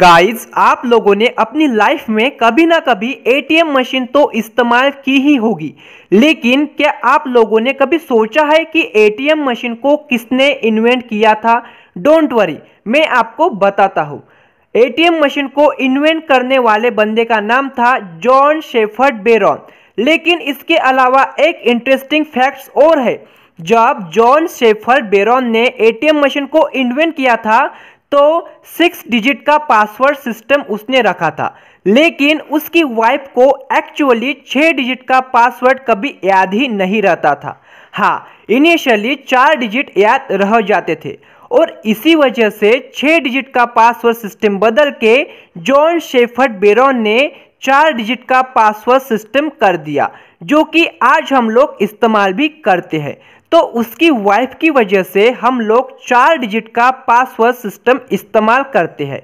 guys आप लोगों ने अपनी लाइफ में कभी ना कभी एटीएम मशीन तो इस्तेमाल की ही होगी लेकिन क्या आप लोगों ने कभी सोचा है कि एटीएम मशीन को किसने इन्वेंट किया था डोंट वरी मैं आपको बताता हूँ एटीएम मशीन को इन्वेंट करने वाले बंदे का नाम था जॉन शेफर्ड बेरॉन लेकिन इसके अलावा एक इंटरेस्टिंग फैक्ट्स और है जब जॉन शेफर्ड बेरॉन ने एटीएम मशीन को इन्वेंट किया था तो सिक्स डिजिट का पासवर्ड सिस्टम उसने रखा था लेकिन उसकी वाइफ को एक्चुअली छः डिजिट का पासवर्ड कभी याद ही नहीं रहता था हाँ इनिशियली चार डिजिट याद रह जाते थे और इसी वजह से छः डिजिट का पासवर्ड सिस्टम बदल के जॉन शेफर्ड बेरोन ने चार डिजिट का पासवर्ड सिस्टम कर दिया जो कि आज हम लोग इस्तेमाल भी करते हैं तो उसकी वाइफ की वजह से हम लोग चार डिजिट का पासवर्ड सिस्टम इस्तेमाल करते हैं